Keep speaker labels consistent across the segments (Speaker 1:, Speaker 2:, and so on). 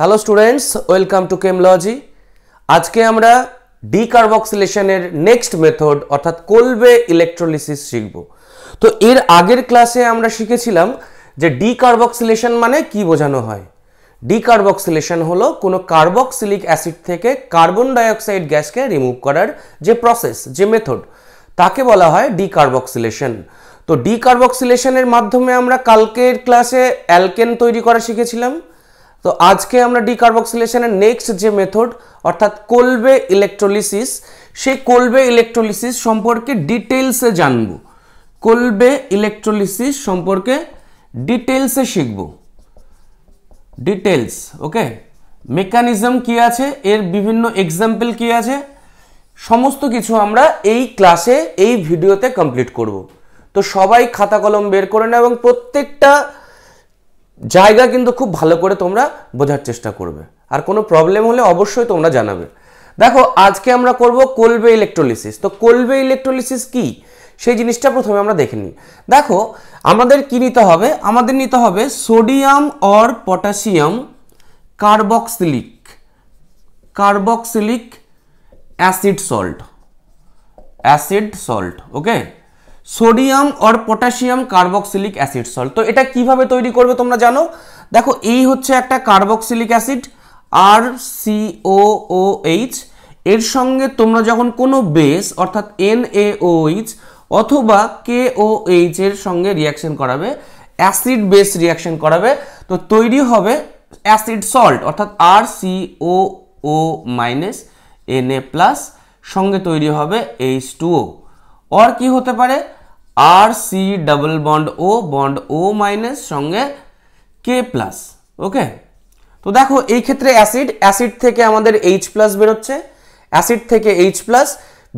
Speaker 1: Hello students welcome to Chemology আজকে আমরা ডিকার্বক্সিলেশনের next method অর্থাৎ কোলবে ইলেকট্রোলিসিস শিখব তো এর আগের ক্লাসে আমরা শিখেছিলাম যে ডিকার্বক্সিলেশন মানে কি বোঝানো হয় ডিকার্বক্সিলেশন হলো কোনো কার্বক্সিলিক অ্যাসিড থেকে কার্বন ডাইঅক্সাইড গ্যাসকে রিমুভ করার যে প্রসেস যে মেথড তাকে বলা হয় ডিকার্বক্সিলেশন তো ডিকার্বক্সিলেশনের মাধ্যমে আমরা কালকের ক্লাসে অ্যালকেন তৈরি করা শিখেছিলাম তো আজকে আমরা ডিকার্বক্সিলেশনের নেক্সট যে মেথড অর্থাৎ কোলবে ইলেকট্রোলিসিস সেই কোলবে ইলেকট্রোলিসিস সম্পর্কে ডিটেলসে জানব কোলবে ইলেকট্রোলিসিস সম্পর্কে ডিটেলসে শিখব ডিটেলস ওকে মেকানিজম কি আছে এর বিভিন্ন এক্সাম্পল কি আছে সমস্ত কিছু আমরা এই ক্লাসে এই ভিডিওতে কমপ্লিট করব তো সবাই খাতা কলম বের করে নেয় এবং প্রত্যেকটা জায়গা কিন্তু খুব ভালো করে তোমরা বোঝার চেষ্টা করবে আর কোনো প্রবলেম হলে অবশ্যই তোমরা জানাবে দেখো আজকে আমরা করব কোলবে ইলেকট্রোলিসিস তো কোলবে ইলেকট্রোলিসিস কি সেই জিনিসটা প্রথমে আমরা দেখে নিই দেখো আমাদের কি নিতে হবে আমাদের নিতে হবে sodium or potassium carboxylic carboxylic acid salt acid salt okay sodium or potassium carboxylic acid salt তো এটা কিভাবে তৈরি করবে তোমরা জানো দেখো এই হচ্ছে একটা carboxylic acid R C O H এর সঙ্গে তোমরা যখন কোনো বেস অর্থাৎ এনএওএইচ অথবা কেওএইচ এর সঙ্গে রিয়াকশন করাবে অ্যাসিড বেস রিয়াকশন করাবে তো তৈরি হবে অ্যাসিড সল্ট অর্থাৎ R C O minus NA plus সঙ্গে তৈরি হবে এইচ টু ও অর কি হতে পারে R C double bond O bond O minus সঙ্গে কে প্লাস ওকে তো দেখো এই ক্ষেত্রে অ্যাসিড অ্যাসিড থেকে আমাদের এইচ প্লাস বেরোচ্ছে অ্যাসিড থেকে এইচ প্লাস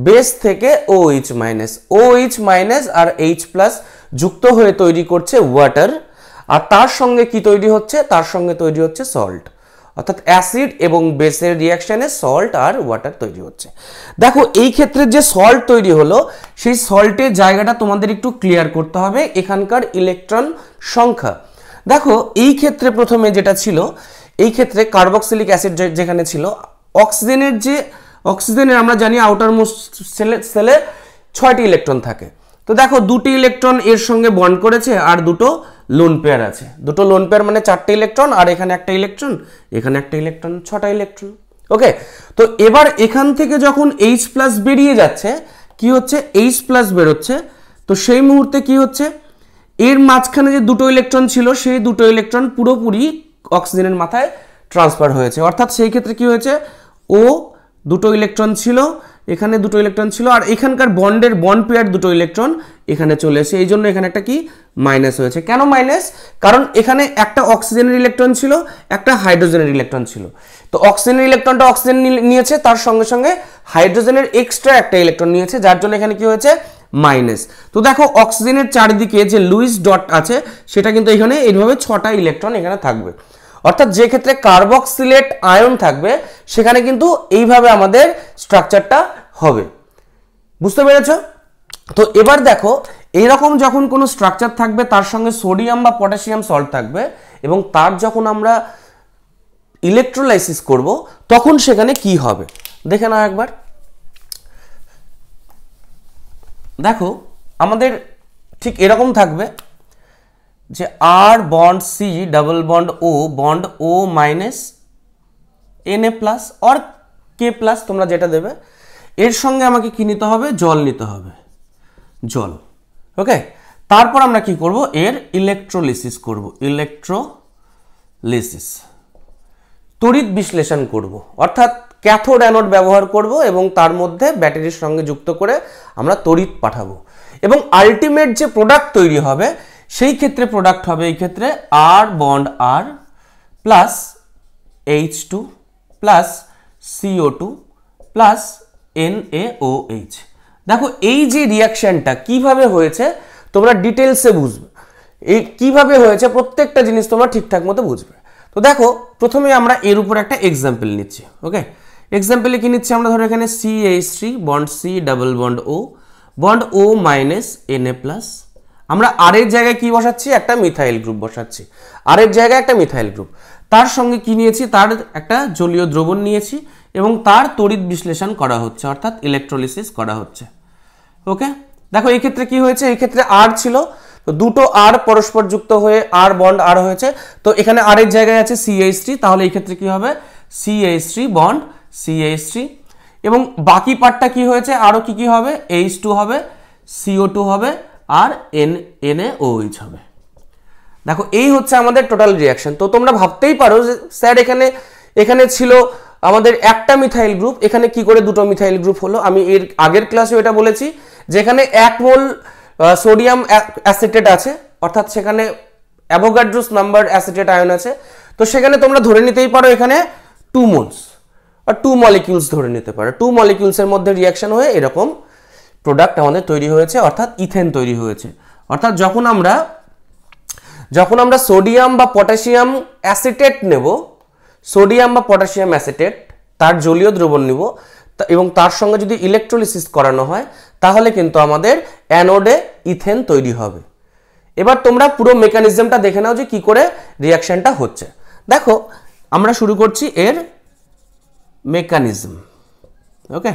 Speaker 1: বেস থেকে O H minus O H minus আর এইচ প্লাস যুক্ত হয়ে তৈরি করছে ওয়াটার আর তার সঙ্গে কি তৈরি হচ্ছে তার সঙ্গে তৈরি হচ্ছে সল্ট অর্থাৎ অ্যাসিড এবং বেসের রিয়াকশানে সল্ট আর ওয়াটার তৈরি হচ্ছে দেখো এই ক্ষেত্রে যে সল্ট তৈরি হলো সেই সল্টের জায়গাটা তোমাদের একটু ক্লিয়ার করতে হবে এখানকার ইলেকট্রন সংখ্যা দেখো এই ক্ষেত্রে প্রথমে যেটা ছিল এই ক্ষেত্রে কার্বক্সিলিক অ্যাসিড যেখানে ছিল অক্সিজেনের যে অক্সিজেনের আমরা জানি আউটার মোস্ট সেলে সেলে ছয়টি ইলেকট্রন থাকে তো দেখো দুটি ইলেকট্রন এর সঙ্গে বন্ড করেছে আর দুটো লোন পেয়ার আছে দুটো লোন পেয়ার মানে চারটে ইলেকট্রন আর এখানে একটা ইলেকট্রন এখানে একটা ইলেকট্রন ছটা ইলেকট্রন ওকে তো এবার এখান থেকে যখন এইচ প্লাস বেরিয়ে যাচ্ছে কি হচ্ছে এইচ প্লাস বেরোচ্ছে তো সেই মুহূর্তে কি হচ্ছে এর মাঝখানে যে দুটো ইলেকট্রন ছিল সেই দুটো ইলেকট্রন পুরোপুরি অক্সিজেনের মাথায় ট্রান্সফার হয়েছে অর্থাৎ সেই ক্ষেত্রে কি হয়েছে ও দুটো ইলেকট্রন ছিল এখানে দুটো ইলেকট্রন ছিল আর এখানকার বন্ডের বন্ড পেয়ার দুটো ইলেকট্রন এখানে চলে এসে এই জন্য এখানে একটা কি মাইনাস হয়েছে কেন মাইনাস কারণ এখানে একটা অক্সিজেনের ইলেকট্রন ছিল একটা হাইড্রোজেনের ইলেকট্রন ছিল তো অক্সিজেনের ইলেকট্রনটা অক্সিজেন নিয়েছে তার সঙ্গে সঙ্গে হাইড্রোজেনের এক্সট্রা একটা ইলেকট্রন নিয়েছে যার জন্য এখানে কি হয়েছে মাইনাস তো দেখো অক্সিজেনের চারিদিকে যে লুইস ডট আছে সেটা কিন্তু এখানে এইভাবে ছটা ইলেকট্রন এখানে থাকবে অর্থাৎ যে ক্ষেত্রে কার্বক্সিলেট আয়ন থাকবে সেখানে কিন্তু এইভাবে আমাদের স্ট্রাকচারটা হবে বুঝতে পেরেছ তো এবার দেখো এইরকম যখন কোনো স্ট্রাকচার থাকবে তার সঙ্গে সোডিয়াম বা পটাশিয়াম সল্ট থাকবে এবং তার যখন আমরা ইলেকট্রোলাইসিস করব তখন সেখানে কি হবে দেখে নাও একবার দেখো আমাদের ঠিক এরকম থাকবে যে R bond C double bond O bond O minus N A plus or K plus তোমরা যেটা দেবে এর সঙ্গে আমাকে কি নিতে হবে জল নিতে হবে জল ওকে তারপর আমরা কি করব এর ইলেকট্রোলিসিস করব ইলেকট্রোলিসিস তড়িৎ বিশ্লেষণ করব অর্থাৎ ক্যাথোড অ্যানোড ব্যবহার করব এবং তার মধ্যে ব্যাটারির সঙ্গে যুক্ত করে আমরা তড়িৎ পাঠাবো এবং আলটিমেট যে প্রোডাক্ট তৈরি হবে সেই ক্ষেত্রে প্রোডাক্ট হবে এই ক্ষেত্রে R bond R plus H two plus CO two plus N A O H দেখো এই যে রিয়াকশানটা কিভাবে হয়েছে তোমরা ডিটেলসে বুঝবে এই কীভাবে হয়েছে প্রত্যেকটা জিনিস তোমরা ঠিকঠাক মতো বুঝবে তো দেখো প্রথমে আমরা এর উপর একটা এক্সাম্পল নিচ্ছি ওকে এক্সাম্পলে কি নিচ্ছি আমরা ধরো এখানে C H three bond C double bond O bond O minus N A plus আমরা আর এর জায়গায় কি বসাচ্ছি একটা মিথাইল গ্রুপ বসাচ্ছি আর এর জায়গায় একটা মিথাইল গ্রুপ তার সঙ্গে কি নিয়েছি তার একটা জলীয় দ্রবণ নিয়েছি এবং তার তড়িৎ বিশ্লেষণ করা হচ্ছে অর্থাৎ ইলেকট্রোলিসিস করা হচ্ছে ওকে দেখো এই ক্ষেত্রে কি হয়েছে এই ক্ষেত্রে আর ছিল তো দুটো আর পরস্পর যুক্ত হয়ে আর বন্ড আর হয়েছে তো এখানে আর এর জায়গায় আছে সিএইচ তাহলে এই ক্ষেত্রে কি হবে সিএইচ বন্ড সিএইচ এবং বাকি পার্টটা কি হয়েছে আরও কি কি হবে এইচ টু হবে সিও টু হবে আর এন এন এ ওইচ হবে দেখো এই হচ্ছে আমাদের টোটাল রিয়াকশন তো তোমরা ভাবতেই পারো যে স্যার এখানে এখানে ছিল আমাদের একটা মিথাইল গ্রুপ এখানে কি করে দুটো মিথাইল গ্রুপ হলো আমি এর আগের ক্লাসেও এটা বলেছি যেখানে এক মোল সোডিয়াম অ্যাসিটেট আছে অর্থাৎ সেখানে অ্যাভোগাড্রুস নাম্বার অ্যাসিটেট আয়ন আছে তো সেখানে তোমরা ধরে নিতেই পারো এখানে টু মোলস আর টু মলিকিউলস ধরে নিতে পারো টু মলিকিউলসের মধ্যে রিয়াকশন হয়ে এরকম প্রোডাক্ট আমাদের তৈরি হয়েছে অর্থাৎ ইথেন তৈরি হয়েছে অর্থাৎ যখন আমরা যখন আমরা সোডিয়াম বা পটাশিয়াম অ্যাসিটেট নেব সোডিয়াম বা পটাশিয়াম অ্যাসিটেট তার জলীয় দ্রবণ নিব এবং তার সঙ্গে যদি ইলেকট্রোলিসিস করানো হয় তাহলে কিন্তু আমাদের অ্যানোডে ইথেন তৈরি হবে এবার তোমরা পুরো মেকানিজমটা দেখে নাও যে কি করে রিয়াকশানটা হচ্ছে দেখো আমরা শুরু করছি এর মেকানিজম ওকে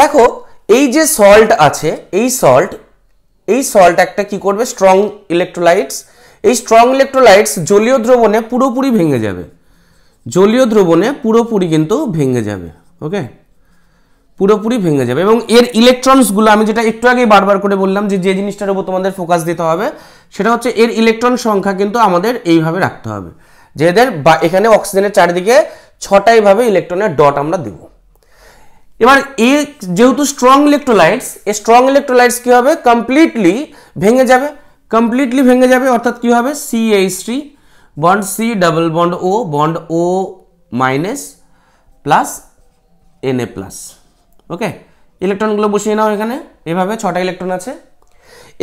Speaker 1: দেখো এই যে সল্ট আছে এই সল্ট এই সল্ট একটা কি করবে স্ট্রং ইলেকট্রোলাইটস এই স্ট্রং ইলেকট্রোলাইটস জলীয় দ্রবণে পুরোপুরি ভেঙে যাবে জলীয় দ্রবণে পুরোপুরি কিন্তু ভেঙে যাবে ওকে পুরোপুরি ভেঙে যাবে এবং এর ইলেকট্রনসগুলো আমি যেটা একটু আগেই বারবার করে বললাম যে যে জিনিসটার উপর তোমাদের ফোকাস দিতে হবে সেটা হচ্ছে এর ইলেকট্রন সংখ্যা কিন্তু আমাদের এইভাবে রাখতে হবে যে এদের এখানে অক্সিজেনের চারিদিকে ছটা এইভাবে ইলেকট্রনের ডট আমরা দেবো এবার এ যেহেতু স্ট্রং ইলেকট্রোলাইটস এ স্ট্রং ইলেকট্রোলাইটস কী হবে কমপ্লিটলি ভেঙে যাবে কমপ্লিটলি ভেঙে যাবে অর্থাৎ কী হবে C H three bond C double bond O bond O minus plus N A plus okay ইলেকট্রনগুলো বসিয়ে নাও এখানে এভাবে ছটা ইলেকট্রন আছে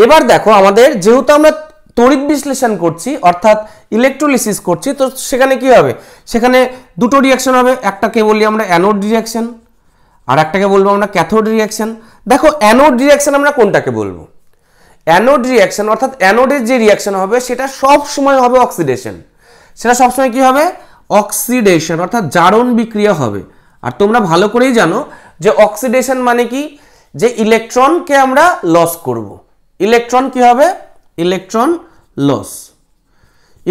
Speaker 1: এবার দেখো আমাদের যেহেতু আমরা তড়িৎ বিশ্লেষণ করছি অর্থাৎ ইলেকট্রোলিসিস করছি তো সেখানে কি হবে সেখানে দুটো রিয়াকশন হবে একটাকে বলি আমরা অ্যানোড রিয়াকশন আর একটাকে বলবো আমরা ক্যাথোড রিয়াকশান দেখো অ্যানোড রিয়াকশান আমরা কোনটাকে বলবো অ্যানোড রিয়াকশান অর্থাৎ অ্যানোডের যে রিয়াকশান হবে সেটা সব সময় হবে অক্সিডেশন সেটা সবসময় কি হবে অক্সিডেশন অর্থাৎ জারণ বিক্রিয়া হবে আর তোমরা ভালো করেই জানো যে অক্সিডেশন মানে কি যে ইলেকট্রনকে আমরা লস করব। ইলেকট্রন কি হবে ইলেকট্রন লস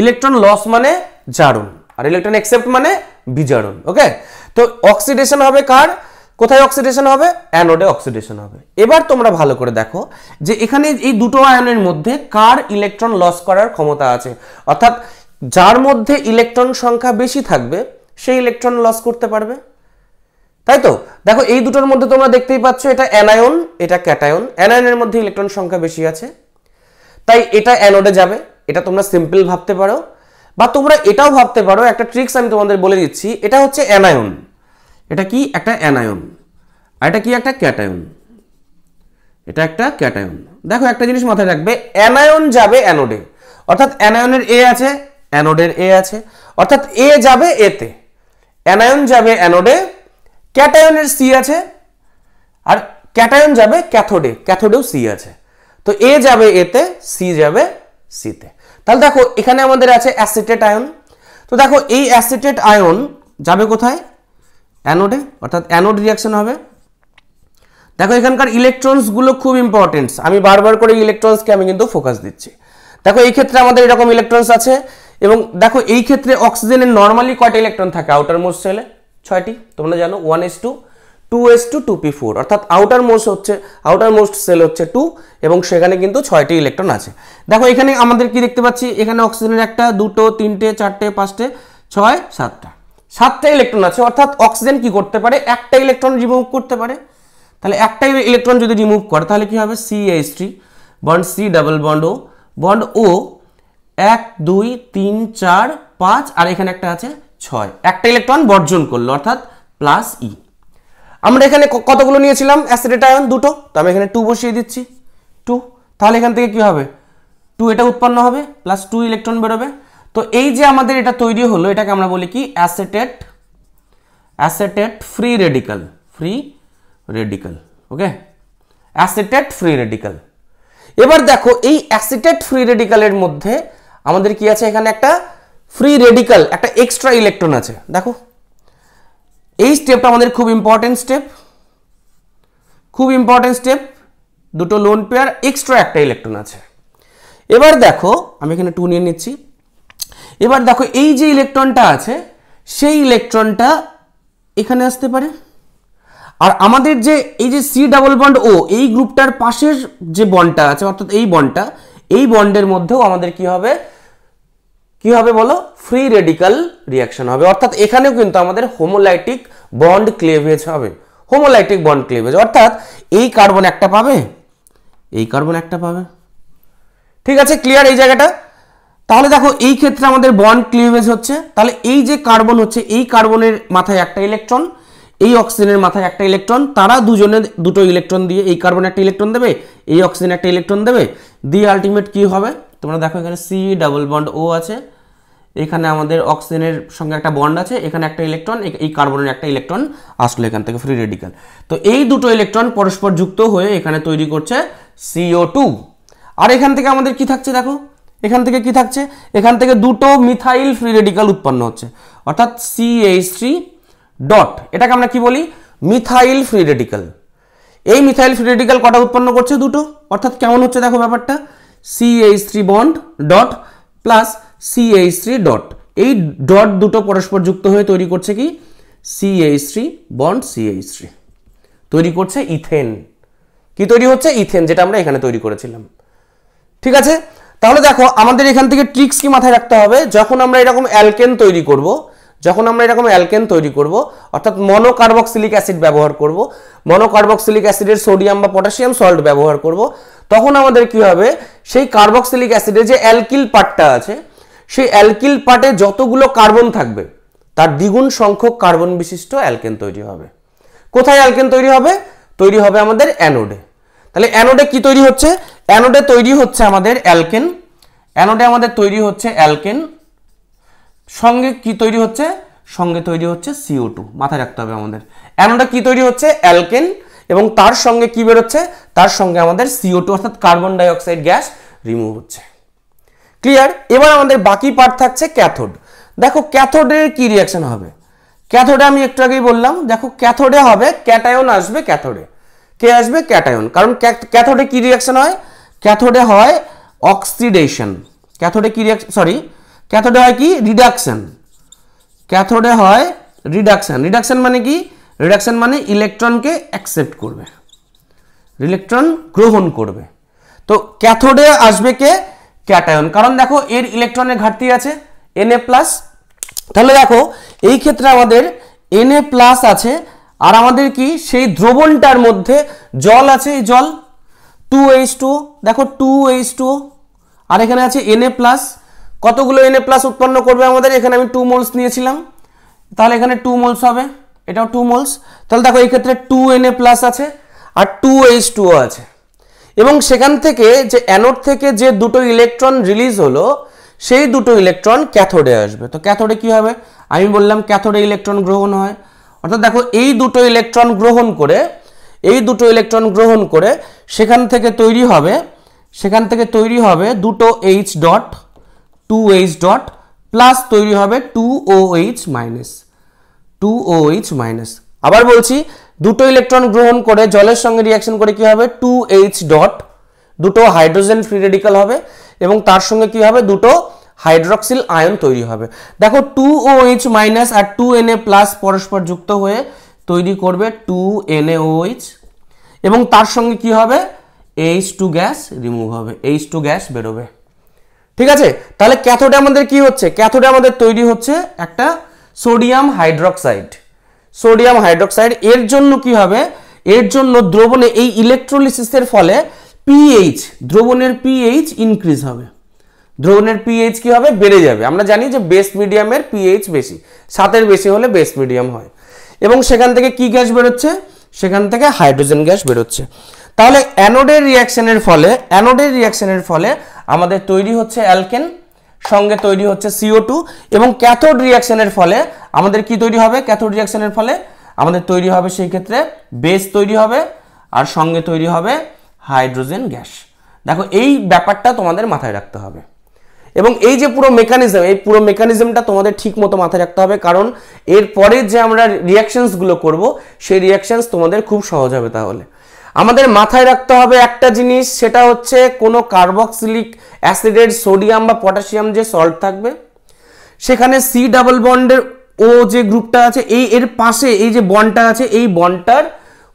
Speaker 1: ইলেকট্রন লস মানে জারণ আর ইলেকট্রন অ্যাকসেপ্ট মানে বিজারণ ওকে তো অক্সিডেশন হবে কার কোথায় অক্সিডেশন হবে অ্যানোডে অক্সিডেশন হবে এবার তোমরা ভালো করে দেখো যে এখানে এই দুটো আয়নের মধ্যে কার ইলেকট্রন লস করার ক্ষমতা আছে অর্থাৎ যার মধ্যে ইলেকট্রন সংখ্যা বেশি থাকবে সেই ইলেকট্রন লস করতে পারবে তাই তো দেখো এই দুটোর মধ্যে তোমরা দেখতেই পাচ্ছ এটা অ্যানায়ন এটা ক্যাটায়ন অ্যানায়নের মধ্যে ইলেকট্রন সংখ্যা বেশি আছে তাই এটা অ্যানোডে যাবে এটা তোমরা সিম্পল ভাবতে পারো বা তোমরা এটাও ভাবতে পারো একটা ট্রিক্স আমি তোমাদের বলে দিচ্ছি এটা হচ্ছে অ্যানায়ন এটা কি একটা অ্যানায়ন আর এটা কি একটা ক্যাটায়ন এটা একটা ক্যাটায়ন দেখো একটা জিনিস মাথায় রাখবে অ্যানায়ন যাবে অ্যানোডে অর্থাৎ অ্যানায়নের এ আছে অ্যানোডের এ আছে অর্থাৎ এ যাবে এতে অ্যানায়ন যাবে অ্যানোডে ক্যাটায়নের সি আছে আর ক্যাটায়ন যাবে ক্যাথোডে ক্যাথোডেও সি আছে তো এ যাবে এতে সি যাবে সিতে তাহলে দেখো এখানে আমাদের আছে অ্যাসিটেট আয়ন তো দেখো এই অ্যাসিটেট আয়ন যাবে কোথায় অ্যানোডে অর্থাৎ অ্যানোড রিয়াকশন হবে দেখো এখানকার ইলেকট্রনসগুলো খুব ইম্পর্টেন্টস আমি বারবার করে ইলেকট্রনসকে আমি কিন্তু ফোকাস দিচ্ছি দেখো এই ক্ষেত্রে আমাদের এরকম ইলেকট্রনস আছে এবং দেখো এই ক্ষেত্রে অক্সিজেনের নর্মালি কয়টা ইলেকট্রন থাকে আউটার মোস্ট সেলে ছয়টি তোমরা জানো one S two two S two two P four অর্থাৎ আউটার মোস্ট হচ্ছে আউটার মোস্ট সেল হচ্ছে টু এবং সেখানে কিন্তু ছয়টি ইলেকট্রন আছে দেখো এখানে আমাদের কি দেখতে পাচ্ছি এখানে অক্সিজেনের একটা দুটো তিনটে চারটে পাঁচটে ছয় সাতটা সাতটা ইলেকট্রন আছে অর্থাৎ অক্সিজেন কি করতে পারে একটা ইলেকট্রন রিমুভ করতে পারে তাহলে একটা ইলেকট্রন যদি রিমুভ করে তাহলে কি হবে C H three bond C double bond O bond O এক দুই তিন চার পাঁচ আর এখানে একটা আছে ছয় একটা ইলেকট্রন বর্জন করলো অর্থাৎ প্লাস ই e। আমরা এখানে কতগুলো নিয়েছিলাম অ্যাসিডেট আয়ন দুটো তো আমি এখানে টু বসিয়ে দিচ্ছি টু তাহলে এখান থেকে কি হবে টু এটা উৎপন্ন হবে প্লাস টু ইলেকট্রন বেরোবে তো এই যে আমাদের এটা তৈরি হলো এটাকে আমরা বলি কি acetate acetate free radical free radical okay acetate free radical এবার দেখো এই অ্যাসিটেট ফ্রি রেডিকালের মধ্যে আমাদের কি আছে এখানে একটা ফ্রি রেডিকাল একটা এক্সট্রা ইলেকট্রন আছে দেখো এই স্টেপটা আমাদের খুব ইম্পর্টেন্ট স্টেপ খুব ইম্পর্টেন্ট স্টেপ দুটো লোন পেয়ার এক্সট্রা একটা ইলেকট্রন আছে এবার দেখো আমি এখানে টু নিয়ে নিচ্ছি এবার দেখো এই যে ইলেকট্রনটা আছে সেই ইলেকট্রনটা এখানে আসতে পারে আর আমাদের যে এই যে সি ডাবল বন্ড ও এই গ্রুপটার পাশের যে বন্ডটা আছে অর্থাৎ এই বন্ডটা এই বন্ডের মধ্যেও আমাদের কি হবে কি হবে বলো ফ্রি রেডিক্যাল রিয়াকশন হবে অর্থাৎ এখানেও কিন্তু আমাদের হোমোলাইটিক বন্ড ক্লেভেজ হবে হোমোলাইটিক বন্ড ক্লেভেজ অর্থাৎ এই কার্বন একটা পাবে এই কার্বন একটা পাবে ঠিক আছে ক্লিয়ার এই জায়গাটা তাহলে দেখো এই ক্ষেত্রে আমাদের বন্ড ক্লিভেজ হচ্ছে তাহলে এই যে কার্বন হচ্ছে এই কার্বনের মাথায় একটা ইলেকট্রন এই অক্সিজেনের মাথায় একটা ইলেকট্রন তারা দুজনে দুটো ইলেকট্রন দিয়ে এই কার্বন একটা ইলেকট্রন দেবে এই অক্সিজেন একটা ইলেকট্রন দেবে দিয়ে আলটিমেট কি হবে তোমরা দেখো এখানে সি ডাবল বন্ড ও আছে এখানে আমাদের অক্সিজেনের সঙ্গে একটা বন্ড আছে এখানে একটা ইলেকট্রন এই কার্বনের একটা ইলেকট্রন আসলো এখান থেকে ফ্রি রেডিক্যাল তো এই দুটো ইলেকট্রন পরস্পর যুক্ত হয়ে এখানে তৈরি করছে সিও টু আর এখান থেকে আমাদের কি থাকছে দেখো এখান থেকে কি থাকছে এখান থেকে দুটো মিথাইল ফ্রি রেডিক্যাল উৎপন্ন হচ্ছে অর্থাৎ সিএইচ থ্রি ডট এটাকে আমরা কি বলি মিথাইল ফ্রি রেডিক্যাল এই মিথাইল ফ্রি রেডিক্যাল কটা উৎপন্ন করছে দুটো অর্থাৎ কেমন হচ্ছে দেখো ব্যাপারটা CH three bond dot plus CH three dot এই ডট দুটো পরস্পর যুক্ত হয়ে তৈরি করছে কি CH three bond CH three তৈরি করছে ইথেন কি তৈরি হচ্ছে ইথেন যেটা আমরা এখানে তৈরি করেছিলাম ঠিক আছে তাহলে দেখো আমাদের এখান থেকে ট্রিক্স কি মাথায় রাখতে হবে যখন আমরা এরকম অ্যালকেন তৈরি করব। যখন আমরা এরকম অ্যালকেন তৈরি করব অর্থাৎ মনোকার্বক্সিলিক অ্যাসিড ব্যবহার করব মনোকার্বক্সিলিক অ্যাসিডের সোডিয়াম বা পটাশিয়াম সল্ট ব্যবহার করব তখন আমাদের কি হবে সেই কার্বক্সিলিক অ্যাসিডে যে অ্যালকিল পার্টটা আছে সেই অ্যালকিল পার্টে যতগুলো কার্বন থাকবে তার দ্বিগুণ সংখ্যক কার্বন বিশিষ্ট অ্যালকেন তৈরি হবে কোথায় অ্যালকেন তৈরি হবে তৈরি হবে আমাদের অ্যানোডে তাহলে অ্যানোডে কি তৈরি হচ্ছে অ্যানোডে তৈরি হচ্ছে আমাদের অ্যালকেন অ্যানোডে আমাদের তৈরি হচ্ছে অ্যালকেন সঙ্গে কি তৈরি হচ্ছে সঙ্গে তৈরি হচ্ছে সিও টু মাথায় রাখতে হবে আমাদের অ্যানোডে কি তৈরি হচ্ছে অ্যালকেন এবং তার সঙ্গে কি বেরোচ্ছে তার সঙ্গে আমাদের সিও টু অর্থাৎ কার্বন ডাইঅক্সাইড গ্যাস রিমুভ হচ্ছে ক্লিয়ার এবার আমাদের বাকি পার্ট থাকছে ক্যাথোড দেখো ক্যাথোডের কি রিয়াকশন হবে ক্যাথোডে আমি একটু আগেই বললাম দেখো ক্যাথোডে হবে ক্যাটায়ন আসবে ক্যাথোডে কে আসবে ক্যাটায়ন কারণ ক্যাথোডে কী রিয়াকশন হয় ক্যাথোডে হয় অক্সিডেশন ক্যাথোডে কি রিয়াকশন সরি ক্যাথোডে হয় কি রিডাকশন ক্যাথোডে হয় রিডাকশন রিডাকশন মানে কি রিডাকশন মানে ইলেকট্রনকে অ্যাকসেপ্ট করবে ইলেকট্রন গ্রহণ করবে তো ক্যাথোডে আসবে কে ক্যাটায়ন কারণ দেখো এর ইলেকট্রনের ঘাটতি আছে এনএ প্লাস তাহলে দেখো এই ক্ষেত্রে আমাদের এনএ প্লাস আছে আর আমাদের কি সেই দ্রবণটার মধ্যে জল আছে জল টু এইচ টু দেখো টু এইচ টু আর এখানে আছে এনএ প্লাস কতগুলো এনএ প্লাস উৎপন্ন করবে আমাদের এখানে আমি টু মোলস নিয়েছিলাম তাহলে এখানে টু মোলস হবে এটাও টু মোলস তাহলে দেখো এই ক্ষেত্রে টু এনএ প্লাস আছে আর টু এইচ টুও আছে এবং সেখান থেকে যে অ্যানোড থেকে যে দুটো ইলেকট্রন রিলিজ হলো সেই দুটো ইলেকট্রন ক্যাথোডে আসবে তো ক্যাথোডে কি হবে আমি বললাম ক্যাথোডে ইলেকট্রন গ্রহণ হয় অর্থাৎ দেখো এই দুটো ইলেকট্রন গ্রহণ করে এই দুটো ইলেকট্রন গ্রহণ করে সেখান থেকে তৈরি হবে সেখান থেকে তৈরি হবে দুটো H dot two H dot plus তৈরি হবে two O H minus two O H minus আবার বলছি দুটো ইলেকট্রন গ্রহণ করে জলের সঙ্গে রিয়াকশন করে কি হবে টু এইচ ডট দুটো হাইড্রোজেন ফ্রি রেডিক্যাল হবে এবং তার সঙ্গে কি হবে দুটো হাইড্রক্সিল আয়ন তৈরি হবে দেখো টু ও এইচ মাইনাস আর টু এন এ প্লাস পরস্পর যুক্ত হয়ে তৈরি করবে টু এন এ এবং তার সঙ্গে কি হবে এইচ টু গ্যাস রিমুভ হবে এইচ টু গ্যাস বেরোবে ঠিক আছে তাহলে ক্যাথোডে আমাদের কি হচ্ছে ক্যাথোডে আমাদের তৈরি হচ্ছে একটা সোডিয়াম হাইড্রক্সাইড সোডিয়াম হাইড্রক্সাইড এর জন্য কি হবে এর জন্য দ্রবণে এই ইলেকট্রোলিসিসের ফলে পিএইচ দ্রবণের পিএইচ ইনক্রিজ হবে দ্রবণের পিএইচ কি হবে বেড়ে যাবে আমরা জানি যে বেস্ট মিডিয়ামের পিএইচ বেশি সাতের বেশি হলে বেস্ট মিডিয়াম হয় এবং সেখান থেকে কি গ্যাস বেরোচ্ছে সেখান থেকে হাইড্রোজেন গ্যাস বেরোচ্ছে তাহলে অ্যানোডের রিয়াকশনের ফলে অ্যানোডের রিয়াকশনের ফলে আমাদের তৈরি হচ্ছে অ্যালকেন সঙ্গে তৈরি হচ্ছে সিও টু এবং ক্যাথোড রিয়াকশনের ফলে আমাদের কি তৈরি হবে ক্যাথোড রিয়াকশনের ফলে আমাদের তৈরি হবে সেই ক্ষেত্রে বেস তৈরি হবে আর সঙ্গে তৈরি হবে হাইড্রোজেন গ্যাস দেখো এই ব্যাপারটা তোমাদের মাথায় রাখতে হবে এবং এই যে পুরো মেকানিজম এই পুরো মেকানিজমটা তোমাদের ঠিক মতো মাথায় রাখতে হবে কারণ এর পরে যে আমরা রিয়াকশানসগুলো করব সেই রিয়াকশানস তোমাদের খুব সহজ হবে তাহলে আমাদের মাথায় রাখতে হবে একটা জিনিস সেটা হচ্ছে কোনো কার্বক্সিলিক অ্যাসিডের সোডিয়াম বা পটাশিয়াম যে সল্ট থাকবে সেখানে সি ডাবল বন্ডের ও যে গ্রুপটা আছে এই এর পাশে এই যে বন্ডটা আছে এই বন্ডটার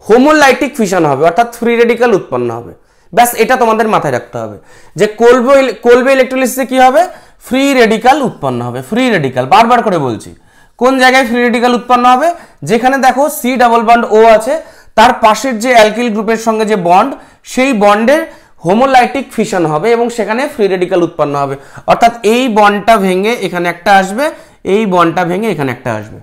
Speaker 1: হোমোলাইটিক ফিশন হবে অর্থাৎ ফ্রি রেডিক্যাল উৎপন্ন হবে ব্যাস এটা তোমাদের মাথায় রাখতে হবে যে কোলবে কোলবে ইলেকট্রোলিসিসে কি হবে ফ্রি রেডিকাল উৎপন্ন হবে ফ্রি রেডিকাল বারবার করে বলছি কোন জায়গায় ফ্রি রেডিকাল উৎপন্ন হবে যেখানে দেখো সি ডাবল বন্ড ও আছে তার পাশের যে অ্যালকিল গ্রুপের সঙ্গে যে বন্ড সেই বন্ডের হোমোলাইটিক ফিশন হবে এবং সেখানে ফ্রি রেডিকাল উৎপন্ন হবে অর্থাৎ এই বন্ডটা ভেঙে এখানে একটা আসবে এই বন্ডটা ভেঙে এখানে একটা আসবে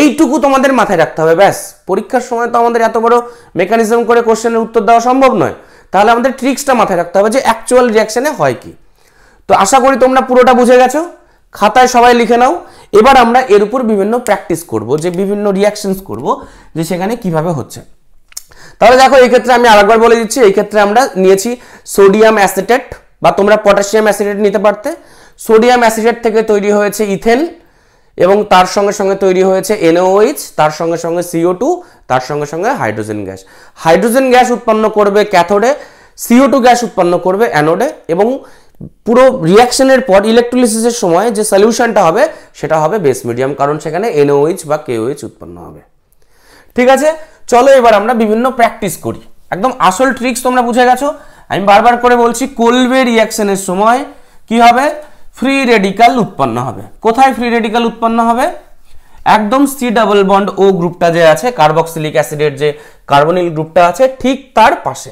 Speaker 1: এইটুকু তোমাদের মাথায় রাখতে হবে ব্যাস পরীক্ষার সময় তো আমাদের এত বড় মেকানিজম করে কোশ্চেনের উত্তর দেওয়া সম্ভব নয় তাহলে আমাদের ট্রিক্সটা মাথায় রাখতে হবে যে অ্যাকচুয়াল রিয়াকশানে হয় কি তো আশা করি তোমরা পুরোটা বুঝে গেছো খাতায় সবাই লিখে নাও এবার আমরা এর উপর বিভিন্ন প্র্যাকটিস করব যে বিভিন্ন রিয়াকশনস করব যে সেখানে কিভাবে হচ্ছে তাহলে দেখো এই ক্ষেত্রে আমি আরেকবার বলে দিচ্ছি এই ক্ষেত্রে আমরা নিয়েছি সোডিয়াম অ্যাসিটেট বা তোমরা পটাশিয়াম অ্যাসিটেট নিতে পারতে সোডিয়াম অ্যাসিটেট থেকে তৈরি হয়েছে ইথেন এবং তার সঙ্গে সঙ্গে তৈরি হয়েছে এনওএইচ তার সঙ্গে সঙ্গে সিও টু তার সঙ্গে সঙ্গে হাইড্রোজেন গ্যাস হাইড্রোজেন গ্যাস উৎপন্ন করবে ক্যাথোডে সিও টু গ্যাস উৎপন্ন করবে অ্যানোডে এবং পুরো রিয়াকশনের পর ইলেকট্রোলিসিসের সময় যে সলিউশনটা হবে সেটা হবে বেস মিডিয়াম কারণ সেখানে এনওএইচ বা কেওএইচ উৎপন্ন হবে ঠিক আছে চলো এবার আমরা বিভিন্ন প্র্যাকটিস করি একদম আসল ট্রিক্স তোমরা বুঝে গেছো আমি বারবার করে বলছি কোলবে রিয়াকশনের সময় কি হবে ফ্রি রেডিক্যাল উৎপন্ন হবে কোথায় ফ্রি রেডিক্যাল উৎপন্ন হবে একদম সি ডাবল বন্ড ও গ্রুপটা যে আছে কার্বক্সিলিক অ্যাসিডের যে কার্বনিল গ্রুপটা আছে ঠিক তার পাশে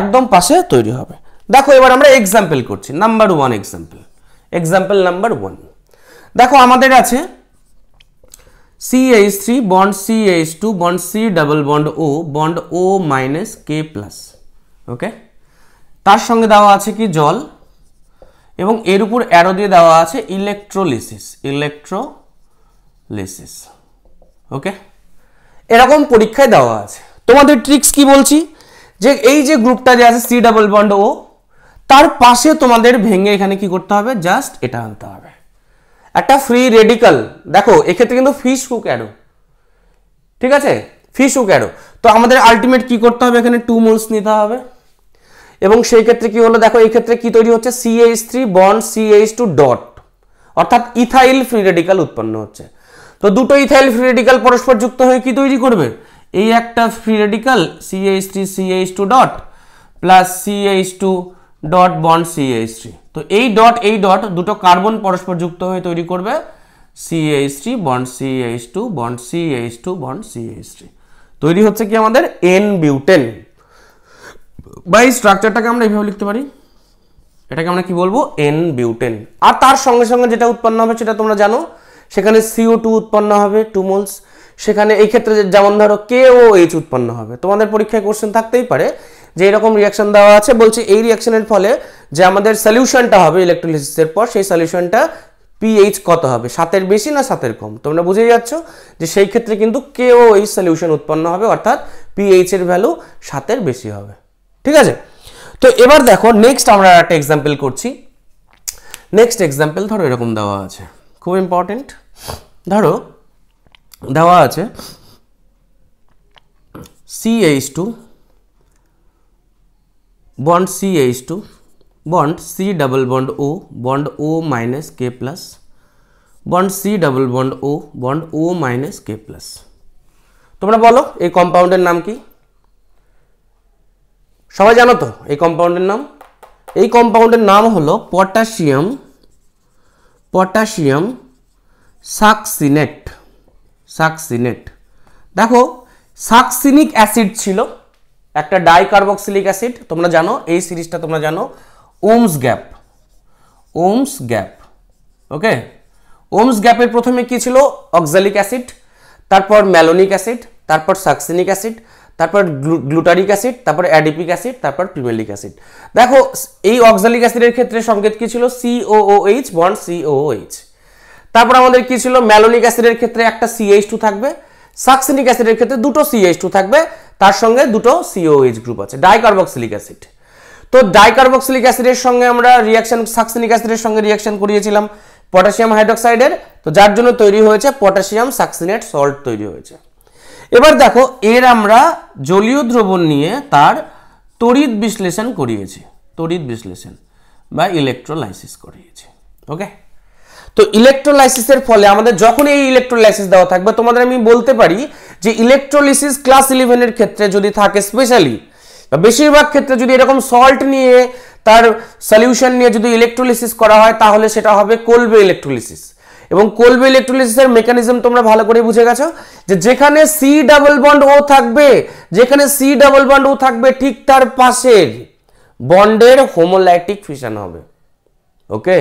Speaker 1: একদম পাশে তৈরি হবে দেখো এবার আমরা এক্সাম্পল করছি number one example example number one দেখো আমাদের আছে C H three bond C H two bond C double bond O bond O minus K plus okay তার সঙ্গে দেওয়া আছে কি জল এবং এর উপর অ্যারো দিয়ে দেওয়া আছে ইলেকট্রোলিসিস ইলেকট্রোলিসিস ওকে এরকম পরীক্ষায় দেওয়া আছে তোমাদের ট্রিক্স কি বলছি যে এই যে গ্রুপটা যে আছে সি ডাবল বন্ড ও তার পাশে তোমাদের ভেঙে এখানে কি করতে হবে জাস্ট এটা আনতে হবে একটা ফ্রি রেডিকাল দেখো এক্ষেত্রে কিন্তু ফিশ হুক অ্যারো ঠিক আছে ফিশ হুক অ্যারো তো আমাদের আলটিমেট কি করতে হবে এখানে টু মোলস নিতে হবে এবং সেই ক্ষেত্রে কি হলো দেখো এই ক্ষেত্রে কি তৈরি হচ্ছে CH three bond CH two dot অর্থাৎ ইথাইল ফ্রি রেডিক্যাল উৎপন্ন হচ্ছে তো দুটো ইথাইল ফ্রি রেডিক্যাল পরস্পর যুক্ত হয়ে কি তৈরি করবে এই একটা free radical CH three CH two dot plus CH two dot bond CH three তো এই ডট এই ডট দুটো কার্বন পরস্পর যুক্ত হয়ে তৈরি করবে CH three bond CH two bond CH two bond CH three তৈরি হচ্ছে কি আমাদের এন বিউটেন বা এই স্ট্রাকচারটাকে আমরা এইভাবে লিখতে পারি এটাকে আমরা কি বলবো এন বিউটেন আর তার সঙ্গে সঙ্গে যেটা উৎপন্ন হবে সেটা তোমরা জানো সেখানে সিও টু উৎপন্ন হবে টু মোলস সেখানে এই ক্ষেত্রে যেমন ধরো কে ও এইচ উৎপন্ন হবে তোমাদের পরীক্ষায় কোশ্চেন থাকতেই পারে যে এরকম রিয়াকশন দেওয়া আছে বলছে এই রিয়াকশনের ফলে যে আমাদের সলিউশনটা হবে ইলেকট্রোলিসিসের পর সেই সলিউশনটা পিএইচ কত হবে সাতের বেশি না সাতের কম তোমরা বুঝে যাচ্ছ যে সেই ক্ষেত্রে কিন্তু কে ও এইচ সলিউশন উৎপন্ন হবে অর্থাৎ পিএইচের ভ্যালু সাতের বেশি হবে ঠিক আছে তো এবার দেখো নেক্সট আমরা একটা এক্সাম্পল করছি নেক্সট এক্সাম্পল ধরো এরকম দেওয়া আছে খুব ইম্পর্টেন্ট ধরো দেওয়া আছে C H two bond C H two bond C double bond O bond O minus K plus bond C double bond O bond O minus K plus তোমরা বলো এই কম্পাউন্ডের নাম কি সবাই জানো তো এই কম্পাউন্ডের নাম এই কম্পাউন্ডের নাম হলো পটাশিয়াম পটাশিয়াম সাকসিনেট সাকসিনেট দেখো সাকসিনিক অ্যাসিড ছিল একটা ডাইকার্বক্সিলিক অ্যাসিড তোমরা জানো এই সিরিজটা তোমরা জানো OMS gap OMS gap okay OMS গ্যাপের প্রথমে কী ছিল অক্সালিক অ্যাসিড তারপর ম্যালোনিক অ্যাসিড তারপর সাকসিনিক অ্যাসিড তারপর গ্লুটারিক অ্যাসিড তারপর অ্যাডিপিক অ্যাসিড তারপর পিমেলিক অ্যাসিড দেখো এই অক্সালিক অ্যাসিডের ক্ষেত্রে সংকেত কি ছিল এইচ বন্ড এইচ তারপর আমাদের কি ছিল ম্যালোনিক অ্যাসিডের ক্ষেত্রে একটা সিএইচ টু থাকবে সাকসিনিক অ্যাসিডের ক্ষেত্রে দুটো সিএইচ টু থাকবে তার সঙ্গে দুটো সিওএইচ গ্রুপ আছে ডাইকার্বক্সিলিক অ্যাসিড তো ডাইকার্বক্সিলিক অ্যাসিডের সঙ্গে আমরা রিয়াকশন সাকসিনিক অ্যাসিডের সঙ্গে রিয়াকশন করিয়েছিলাম পটাশিয়াম হাইড্রক্সাইডের তো যার জন্য তৈরি হয়েছে পটাশিয়াম সাকসিনেট সল্ট তৈরি হয়েছে এবার দেখো এর আমরা জলীয় দ্রবণ নিয়ে তার তড়িৎ বিশ্লেষণ করিয়েছি তড়িৎ বিশ্লেষণ বা ইলেকট্রোলাইসিস করিয়েছি ওকে তো ইলেকট্রোলাইসিসের ফলে আমাদের যখন এই ইলেকট্রোলাইসিস দেওয়া থাকবে তোমাদের আমি বলতে পারি যে ইলেকট্রোলিসিস ক্লাস ইলেভেনের ক্ষেত্রে যদি থাকে স্পেশালি বেশিরভাগ ক্ষেত্রে যদি এরকম সল্ট নিয়ে তার সলিউশন নিয়ে যদি ইলেকট্রোলাইসিস করা হয় তাহলে সেটা হবে কোলবে ইলেকট্রোলিসিস এবং কোলবে ইলেকট্রোলাইসিসের মেকানিজম তোমরা ভালো করে বুঝে গেছো যে যেখানে সি ডাবল বন্ড ও থাকবে যেখানে সি ডাবল বন্ড ও থাকবে ঠিক তার পাশের বন্ডের হোমোলাইটিক ফিশন হবে ওকে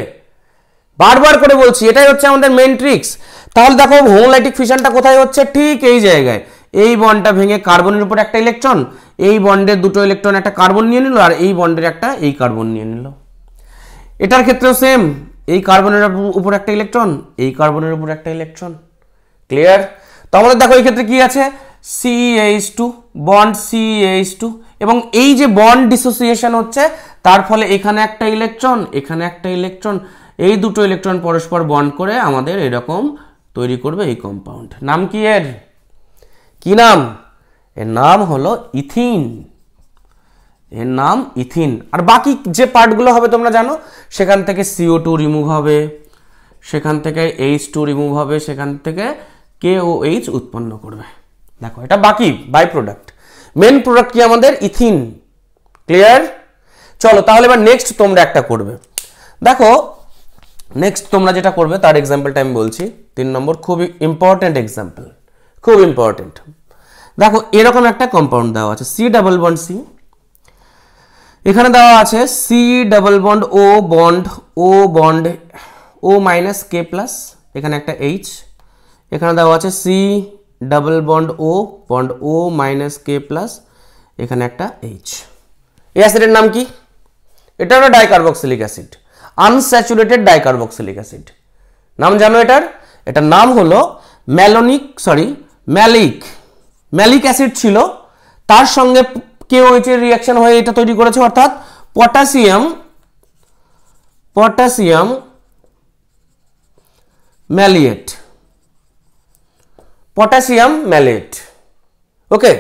Speaker 1: বারবার করে বলছি এটাই হচ্ছে আমাদের মেন ট্রিক্স তাহলে দেখো হোমোলাইটিক ফিশনটা কোথায় হচ্ছে ঠিক এই জায়গায় এই বন্ডটা ভেঙে কার্বনের উপর একটা ইলেকট্রন এই বন্ডের দুটো ইলেকট্রন একটা কার্বন নিয়ে নিল আর এই বন্ডের একটা এই কার্বন নিয়ে নিল এটার ক্ষেত্রেও সেম এই কার্বনের উপর একটা ইলেকট্রন এই কার্বনের উপর একটা ইলেকট্রন ক্লিয়ার তো আমাদের দেখো এই ক্ষেত্রে কি আছে C H two bond H two এবং এই যে বন্ড ডিসোসিয়েশন হচ্ছে তার ফলে এখানে একটা ইলেকট্রন এখানে একটা ইলেকট্রন এই দুটো ইলেকট্রন পরস্পর বন্ড করে আমাদের এরকম তৈরি করবে এই কম্পাউন্ড নাম কি এর কি নাম এর নাম হলো ইথিন এর নাম ইথিন আর বাকি যে পার্টগুলো হবে তোমরা জানো সেখান থেকে সিও টু রিমুভ হবে সেখান থেকে এইচ টু রিমুভ হবে সেখান থেকে কে ও এইচ উৎপন্ন করবে দেখো এটা বাকি বাই প্রোডাক্ট মেন প্রোডাক্ট কি আমাদের ইথিন ক্লিয়ার চলো তাহলে এবার নেক্সট তোমরা একটা করবে দেখো নেক্সট তোমরা যেটা করবে তার এক্সাম্পলটা আমি বলছি তিন নম্বর খুবই ইম্পর্টেন্ট এক্সাম্পল খুব ইম্পর্ট্যান্ট দেখো এরকম একটা কম্পাউন্ড দেওয়া আছে সি ডাবল ওয়ান সি এখানে দেওয়া আছে C double bond O bond O bond O minus K plus এখানে একটা এইচ এখানে দেওয়া আছে C double bond O bond O minus K plus এখানে একটা এইচ এই অ্যাসিডের নাম কি এটা হলো dicarboxylic acid unsaturated dicarboxylic acid নাম জানো এটার এটার নাম হলো malonic sorry malic malic acid ছিল তার সঙ্গে KOH এর রিঅ্যাকশন হয়ে এটা তৈরি করেছে অর্থাৎ potassium potassium maleate potassium maleate okay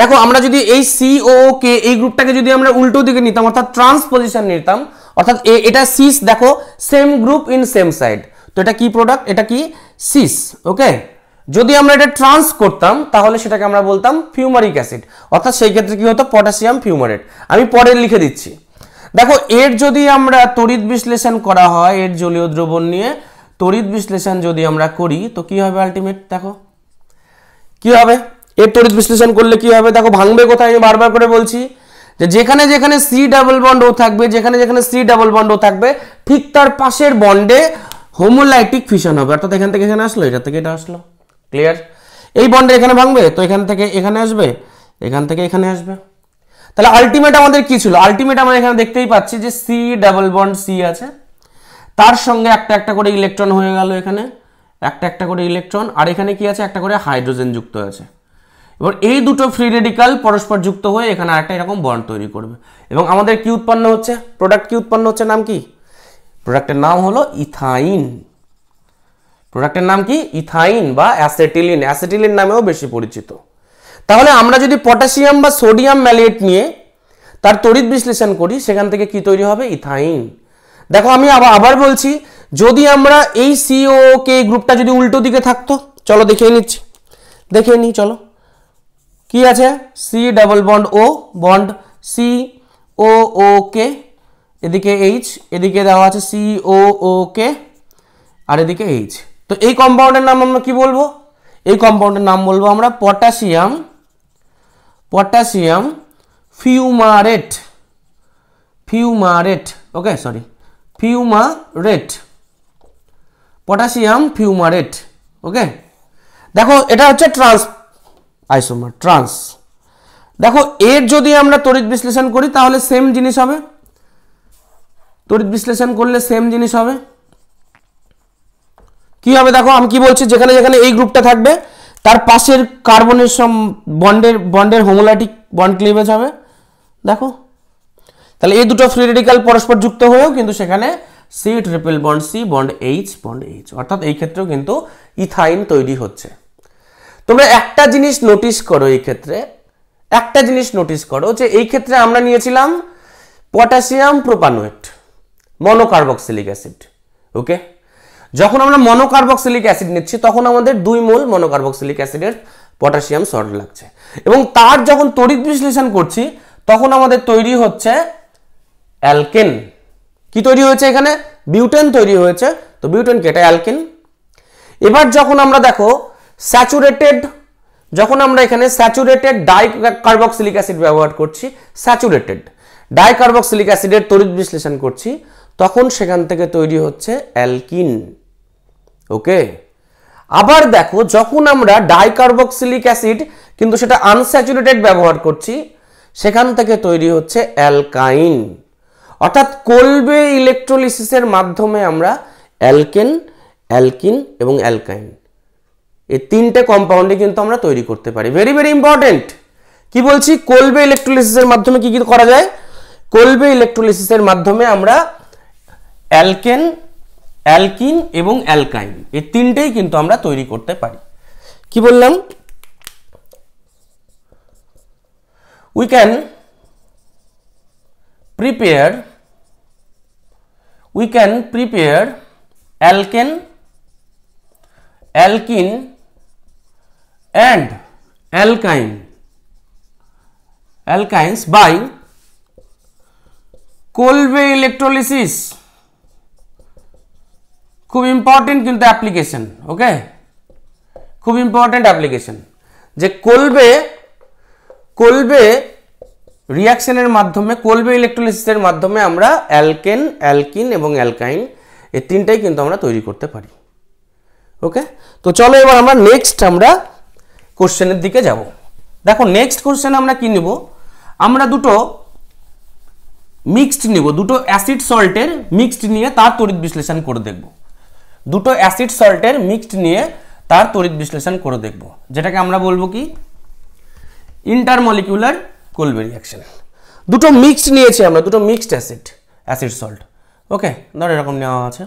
Speaker 1: দেখো আমরা যদি এই COOK এই গ্রুপটাকে যদি আমরা উল্টো দিকে নিতাম অর্থাৎ ট্রান্সপোজিশন নিতাম অর্থাৎ এটা সিস দেখো same group in same side তো এটা কি প্রোডাক্ট এটা কি সিস ওকে যদি আমরা এটা ট্রান্স করতাম তাহলে সেটাকে আমরা বলতাম ফিউমারিক অ্যাসিড অর্থাৎ সেই ক্ষেত্রে কি হতো পটাশিয়াম ফিউমারেট আমি পরের লিখে দিচ্ছি দেখো এর যদি আমরা তড়িৎ বিশ্লেষণ করা হয় এর জলীয় দ্রবণ নিয়ে তড়িৎ বিশ্লেষণ যদি আমরা করি তো কি হবে আলটিমেট দেখো কি হবে এর তড়িৎ বিশ্লেষণ করলে কি হবে দেখো ভাঙবে কোথায় আমি বারবার করে বলছি যে যেখানে যেখানে সি ডাবল বন্ড ও থাকবে যেখানে যেখানে সি ডাবল বন্ড ও থাকবে ঠিক তার পাশের বন্ডে হোমোলাইটিক ফিশন হবে অর্থাৎ এখান থেকে এখানে আসলো এটা থেকে এটা আসলো ক্লিয়ার এই বন্ডে এখানে ভাঙবে তো এখান থেকে এখানে আসবে এখান থেকে এখানে আসবে তাহলে আলটিমেট আমাদের কি ছিল আলটিমেট আমরা এখানে দেখতেই পাচ্ছি যে সি ডাবল বন্ড সি আছে তার সঙ্গে একটা একটা করে ইলেকট্রন হয়ে গেল এখানে একটা একটা করে ইলেকট্রন আর এখানে কি আছে একটা করে হাইড্রোজেন যুক্ত আছে এবার এই দুটো ফ্রি রেডিকাল পরস্পর যুক্ত হয়ে এখানে একটা এরকম বন্ড তৈরি করবে এবং আমাদের কি উৎপন্ন হচ্ছে প্রোডাক্ট কি উৎপন্ন হচ্ছে নাম কি প্রোডাক্টের নাম হলো ইথাইন প্রোডাক্টের নাম কি ইথাইন বা অ্যাসেটিলিন অ্যাসেটিলিন নামেও বেশি পরিচিত তাহলে আমরা যদি পটাশিয়াম বা সোডিয়াম ম্যালিয়েট নিয়ে তার তড়িৎ বিশ্লেষণ করি সেখান থেকে কি তৈরি হবে ইথাইন দেখো আমি আবার বলছি যদি আমরা এই সিও কে গ্রুপটা যদি উল্টো দিকে থাকতো চলো দেখে নিচ্ছি দেখে নিই চলো কি আছে C double bond O bond C O O K এদিকে এইচ এদিকে দেওয়া আছে সি ও ও কে আর এদিকে এইচ তো এই কম্পাউন্ডের নাম আমরা কি বলবো এই কম্পাউন্ডের নাম বলবো আমরা potassium potassium fumarate fumarate okay sorry fumarate potassium fumarate okay দেখো এটা হচ্ছে ট্রান্স আইসোমার ট্রান্স দেখো এর যদি আমরা তড়িৎ বিশ্লেষণ করি তাহলে সেম জিনিস হবে তড়িৎ বিশ্লেষণ করলে সেম জিনিস হবে কি হবে দেখো আমি কি বলছি যেখানে যেখানে এই গ্রুপটা থাকবে তার পাশের কার্বনের সম বন্ডের বন্ডের হোমোলাইটিক বন্ড ক্লিভেজ হবে দেখো তাহলে এই দুটো ফ্রি রেডিক্যাল পরস্পর যুক্ত হয়েও কিন্তু সেখানে C triple bond C bond H bond H অর্থাৎ এই ক্ষেত্রেও কিন্তু ইথাইন তৈরি হচ্ছে তোমরা একটা জিনিস নোটিস করো এই ক্ষেত্রে একটা জিনিস নোটিস করো যে এই ক্ষেত্রে আমরা নিয়েছিলাম potassium propanoate monocarboxylic acid okay যখন আমরা মনোকার্বক্সিলিক অ্যাসিড নিচ্ছি তখন আমাদের দুই মোল মনোকার্বক্সিলিক অ্যাসিডের পটাশিয়াম সল্ট লাগছে এবং তার যখন তড়িৎ বিশ্লেষণ করছি তখন আমাদের তৈরি হচ্ছে অ্যালকেন কি তৈরি হয়েছে এখানে বিউটেন তৈরি হয়েছে তো বিউটেন এটা অ্যালকেন এবার যখন আমরা দেখো স্যাচুরেটেড যখন আমরা এখানে স্যাচুরেটেড কার্বক্সিলিক অ্যাসিড ব্যবহার করছি স্যাচুরেটেড কার্বক্সিলিক অ্যাসিডের তড়িৎ বিশ্লেষণ করছি তখন সেখান থেকে তৈরি হচ্ছে অ্যালকিন ওকে আবার দেখো যখন আমরা ডাইকার্বক্সিলিক অ্যাসিড কিন্তু সেটা আনস্যাচুরেটেড ব্যবহার করছি সেখান থেকে তৈরি হচ্ছে অ্যালকাইন অর্থাৎ কলবে ইলেকট্রোলিসিসের মাধ্যমে আমরা অ্যালকেন অ্যালকিন এবং অ্যালকাইন এই তিনটে কম্পাউন্ডে কিন্তু আমরা তৈরি করতে পারি ভেরি ভেরি ইম্পর্টেন্ট কি বলছি কলবে ইলেকট্রোলিসিসের মাধ্যমে কি কি করা যায় কলবে ইলেকট্রোলিসিসের মাধ্যমে আমরা অ্যালকেন অ্যালকিন এবং অ্যালকাইন এই তিনটেই কিন্তু আমরা তৈরি করতে পারি কি বললাম we can prepare we can prepare alkane alkene and alkyne alkynes by Kolbe electrolysis খুব ইম্পর্টেন্ট কিন্তু অ্যাপ্লিকেশন ওকে খুব ইম্পর্টেন্ট অ্যাপ্লিকেশন যে কলবে কলবে রিয়াকশনের মাধ্যমে কলবে ইলেকট্রোলিসিসের মাধ্যমে আমরা অ্যালকেন অ্যালকিন এবং অ্যালকাইন এই তিনটাই কিন্তু আমরা তৈরি করতে পারি ওকে তো চলো এবার আমরা নেক্সট আমরা কোশ্চেনের দিকে যাব দেখো নেক্সট কোশ্চেন আমরা কি নিব আমরা দুটো মিক্সড নিব দুটো অ্যাসিড সল্টের মিক্সড নিয়ে তার তড়িৎ বিশ্লেষণ করে দেখবো দুটো অ্যাসিড সল্টের মিক্সড নিয়ে তার তড়িৎ বিশ্লেষণ করে দেখব যেটাকে আমরা বলবো কি ইন্টারমলিকুলার কোলবে রিয়াকশন দুটো মিক্সড নিয়েছি আমরা দুটো mixed acid acid salt okay ধরো এরকম নেওয়া আছে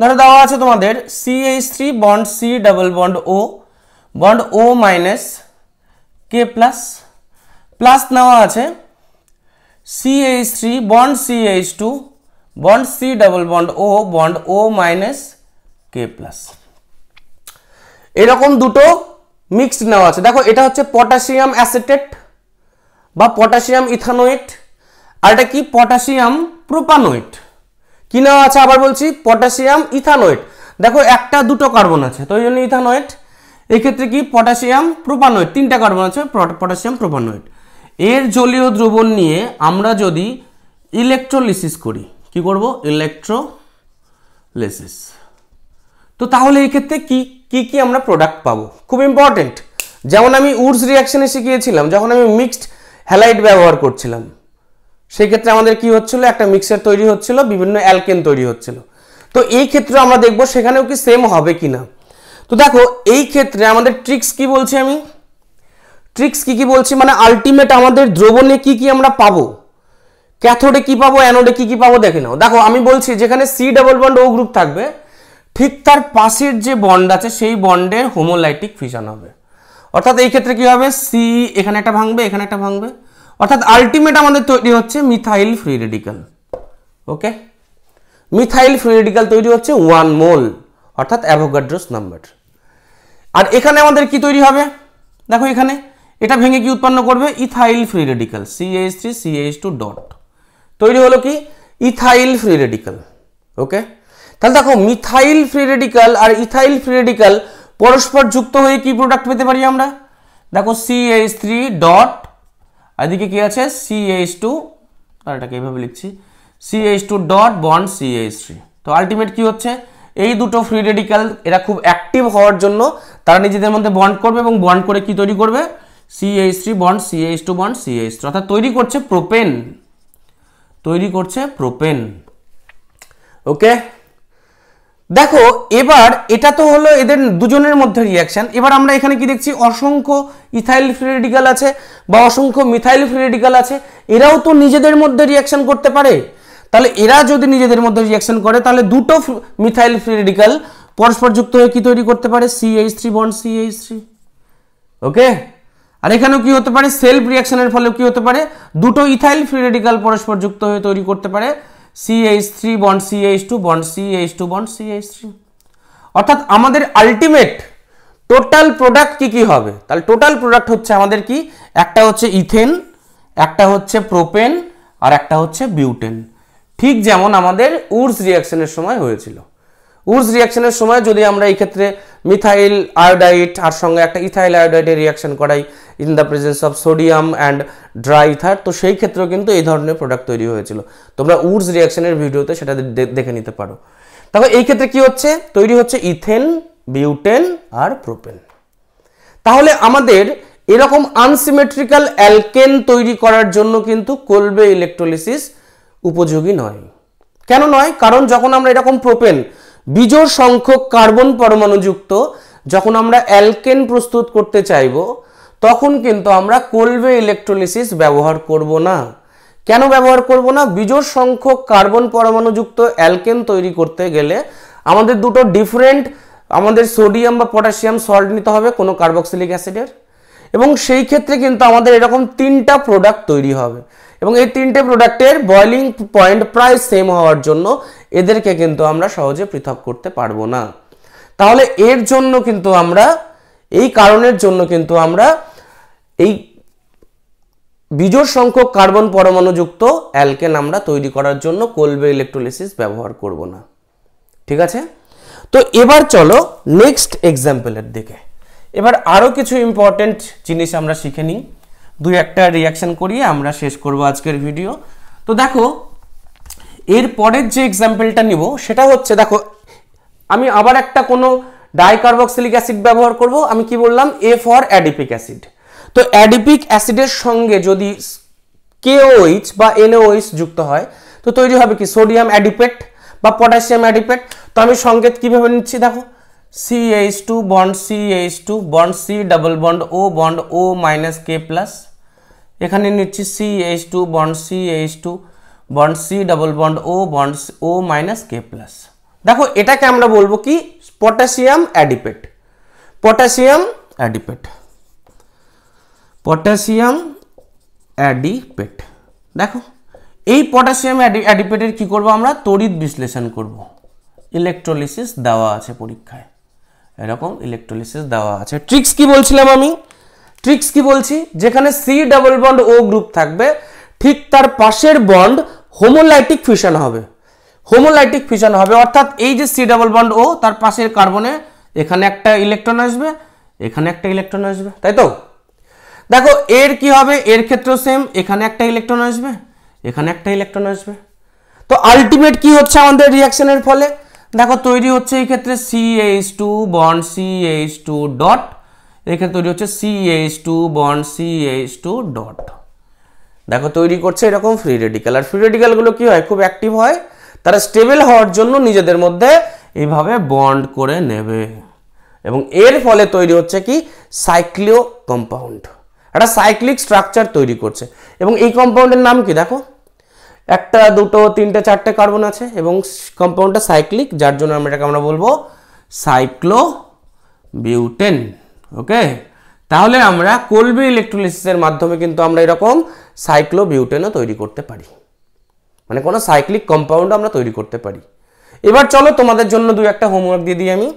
Speaker 1: ধরো দেওয়া আছে তোমাদের CH three bond C double bond O bond O minus K plus plus নেওয়া আছে CH three bond CH two bond C double bond O bond O minus K plus এরকম দুটো মিক্সড নেওয়া আছে দেখো এটা হচ্ছে পটাশিয়াম অ্যাসেটেট বা পটাশিয়াম ইথানোয়েট আর এটা কি পটাশিয়াম প্রোপানোয়েট কি নেওয়া আছে আবার বলছি পটাশিয়াম ইথানোয়েট দেখো একটা দুটো কার্বন আছে তো ওই জন্য ইথানোয়েট এক্ষেত্রে কি পটাশিয়াম প্রোপানোয়েট তিনটা কার্বন আছে পটাশিয়াম প্রোপানোয়েট এর জলীয় দ্রবণ নিয়ে আমরা যদি ইলেকট্রোলিসিস করি কি করব ইলেকট্রোলাইসিস তো তাহলে এই ক্ষেত্রে কি কি কি আমরা প্রোডাক্ট পাবো খুব ইম্পর্টেন্ট যেমন আমি উডস রিয়াকশনে শিখিয়েছিলাম যখন আমি মিক্সড হ্যালাইট ব্যবহার করছিলাম সেক্ষেত্রে আমাদের কি হচ্ছিল একটা মিক্সার তৈরি হচ্ছিল বিভিন্ন অ্যালকেন তৈরি হচ্ছিল তো এই ক্ষেত্রে আমরা দেখব সেখানেও কি সেম হবে কি না তো দেখো এই ক্ষেত্রে আমাদের ট্রিক্স কি বলছি আমি ট্রিক্স কি কি বলছি মানে আলটিমেট আমাদের দ্রবণে কি কি আমরা পাবো ক্যাথোডে কি পাবো অ্যানোডে কি কি পাবো দেখে নাও দেখো আমি বলছি যেখানে C double bond O group থাকবে ঠিক তার পাশের যে বন্ড আছে সেই বন্ডের হোমোলাইটিক ফিশন হবে অর্থাৎ এই ক্ষেত্রে কি হবে সি এখানে একটা ভাঙবে এখানে একটা ভাঙবে অর্থাৎ আলটিমেট আমাদের তৈরি হচ্ছে methyl free radical okay methyl free radical তৈরি হচ্ছে ওয়ান মোল অর্থাৎ অ্যাভোগাড্রোস নাম্বার আর এখানে আমাদের কি তৈরি হবে দেখো এখানে এটা ভেঙে কি উৎপন্ন করবে ethyl free radical CH three CH two dot তৈরি হলো কি ইথাইল ফ্রি রেডিক্যাল ওকে তাহলে দেখো মিথাইল ফ্রি রেডিক্যাল আর ইথাইল ফ্রি রেডিক্যাল পরস্পর যুক্ত হয়ে কি প্রোডাক্ট পেতে পারি আমরা দেখো এইচ থ্রি ডট এদিকে কি আছে এইচ টু আর এটাকে এইভাবে লিখছি H two dot bond H three তো আলটিমেট কি হচ্ছে এই দুটো ফ্রি রেডিক্যাল এরা খুব অ্যাক্টিভ হওয়ার জন্য তারা নিজেদের মধ্যে বন্ড করবে এবং বন্ড করে কি তৈরি করবে H three bond H two bond H three অর্থাৎ তৈরি করছে প্রোপেন তৈরি করছে প্রোপেন ওকে দেখো এবার এটা তো হলো এদের দুজনের মধ্যে রিয়াকশন এবার আমরা এখানে কি দেখছি অসংখ্য ইথাইল ফ্রি আছে বা অসংখ্য মিথাইল ফ্রি আছে এরাও তো নিজেদের মধ্যে রিয়াকশন করতে পারে তাহলে এরা যদি নিজেদের মধ্যে রিয়াকশন করে তাহলে দুটো মিথাইল ফ্রি রেডিক্যাল পরস্পর যুক্ত হয়ে কি তৈরি করতে পারে CH three bond CH three okay আর এখানেও কি হতে পারে সেলফ রিয়াকশনের ফলে কি হতে পারে দুটো ইথাইল ফ্রি রেডিক্যাল পরস্পর যুক্ত হয়ে তৈরি করতে পারে CH three bond CH two bond CH two bond CH three অর্থাৎ আমাদের আলটিমেট টোটাল প্রোডাক্ট কি কি হবে তাহলে টোটাল প্রোডাক্ট হচ্ছে আমাদের কি একটা হচ্ছে ইথেন একটা হচ্ছে প্রোপেন আর একটা হচ্ছে বিউটেন ঠিক যেমন আমাদের উর্স রিয়াকশনের সময় হয়েছিল উডস রিয়াকশনের সময় যদি আমরা এই ক্ষেত্রে মিথাইল আয়োডাইড আর সঙ্গে একটা ইথাইল আয়োডাইটের রিয়াকশন করাই in the presence of sodium and dry ether তো সেই ক্ষেত্রেও কিন্তু এই ধরনের প্রোডাক্ট তৈরি হয়েছিল তোমরা উডস রিয়াকশনের ভিডিওতে সেটা দেখে নিতে পারো তাহলে এই ক্ষেত্রে কি হচ্ছে তৈরি হচ্ছে ইথেন বিউটেন আর প্রোপেন তাহলে আমাদের এরকম আনসিমেট্রিক্যাল অ্যালকেন তৈরি করার জন্য কিন্তু কোলবে ইলেকট্রোলিসিস উপযোগী নয় কেন নয় কারণ যখন আমরা এরকম প্রোপেন বিজোড় সংখ্যক কার্বন পরমাণুযুক্ত যখন আমরা অ্যালকেন প্রস্তুত করতে চাইব তখন কিন্তু আমরা কোলবে ইলেকট্রোলিসিস ব্যবহার করব না কেন ব্যবহার করব না বিজোড় সংখ্যক কার্বন পরমাণুযুক্ত অ্যালকেন তৈরি করতে গেলে আমাদের দুটো ডিফারেন্ট আমাদের সোডিয়াম বা পটাশিয়াম সল্ট নিতে হবে কোনো কার্বক্সিলিক অ্যাসিডের এবং সেই ক্ষেত্রে কিন্তু আমাদের এরকম তিনটা প্রোডাক্ট তৈরি হবে এবং এই তিনটে প্রোডাক্টের বয়লিং পয়েন্ট প্রায় সেম হওয়ার জন্য এদেরকে কিন্তু আমরা সহজে পৃথক করতে পারবো না তাহলে এর জন্য কিন্তু আমরা এই কারণের জন্য কিন্তু আমরা এই বিজোড় সংখ্যক কার্বন পরমাণুযুক্ত অ্যালকেন আমরা তৈরি করার জন্য কোলবে ইলেকট্রোলিসিস ব্যবহার করব না ঠিক আছে তো এবার চলো নেক্সট এক্সাম্পলের দিকে এবার আরও কিছু ইম্পর্টেন্ট জিনিস আমরা শিখে নিই দুই একটা রিয়াকশান করিয়ে আমরা শেষ করব আজকের ভিডিও তো দেখো এর পরের যে এক্সাম্পলটা নিব সেটা হচ্ছে দেখো আমি আবার একটা কোনো ডাইকার্বক্সিলিক অ্যাসিড ব্যবহার করব আমি কি বললাম এ ফর অ্যাডিপিক অ্যাসিড তো অ্যাডিপিক অ্যাসিডের সঙ্গে যদি কেওইচ বা এনওইচ যুক্ত হয় তো তৈরি হবে কি সোডিয়াম অ্যাডিপেট বা পটাশিয়াম অ্যাডিপেট তো আমি সংকেত কীভাবে নিচ্ছি দেখো CH2 bond CH2 bond C double bond O bond O minus K plus এখানে নিচ্ছি CH2 bond CH2 bond C double bond O bond O minus K plus দেখো এটাকে আমরা বলবো কি potassium adipate potassium adipate potassium adipate দেখো এই potassium অ্যাডিপেটের কি করব আমরা তড়িৎ বিশ্লেষণ করব ইলেকট্রোলিসিস দেওয়া আছে পরীক্ষায় এরকম ইলেকট্রোলিসিস দেওয়া আছে ট্রিক্স কি বলছিলাম আমি ট্রিক্স কি বলছি যেখানে C double bond O group থাকবে ঠিক তার পাশের বন্ড হোমোলাইটিক ফিশন হবে হোমোলাইটিক ফিশন হবে অর্থাৎ এই যে সি ডাবল বন্ড ও তার পাশের কার্বনে এখানে একটা ইলেকট্রন আসবে এখানে একটা ইলেকট্রন আসবে তাই তো দেখো এর কি হবে এর ক্ষেত্রেও সেম এখানে একটা ইলেকট্রন আসবে এখানে একটা ইলেকট্রন আসবে তো আলটিমেট কি হচ্ছে আমাদের রিয়াকশনের ফলে দেখো তৈরি হচ্ছে এই ক্ষেত্রে C H two bond H two dot এক্ষেত্রে তৈরি হচ্ছে C H two bond H two dot দেখো তৈরি করছে এরকম ফ্রি রেডিক্যাল আর ফ্রি রেডিক্যালগুলো কি হয় খুব অ্যাক্টিভ হয় তারা স্টেবল হওয়ার জন্য নিজেদের মধ্যে এইভাবে বন্ড করে নেবে এবং এর ফলে তৈরি হচ্ছে কি সাইক্লিও কম্পাউন্ড একটা সাইক্লিক স্ট্রাকচার তৈরি করছে এবং এই কম্পাউন্ডের নাম কি দেখো একটা দুটো তিনটে চারটে কার্বন আছে এবং কম্পাউন্ডটা সাইক্লিক যার জন্য আমরা এটাকে আমরা বলবো সাইক্লো বিউটেন ওকে তাহলে আমরা কোলবি ইলেকট্রোলিসিসের মাধ্যমে কিন্তু আমরা এরকম সাইক্লো বিউটেনও তৈরি করতে পারি মানে কোনো সাইক্লিক কম্পাউন্ড আমরা তৈরি করতে পারি এবার চলো তোমাদের জন্য দু একটা হোমওয়ার্ক দিয়ে দিই আমি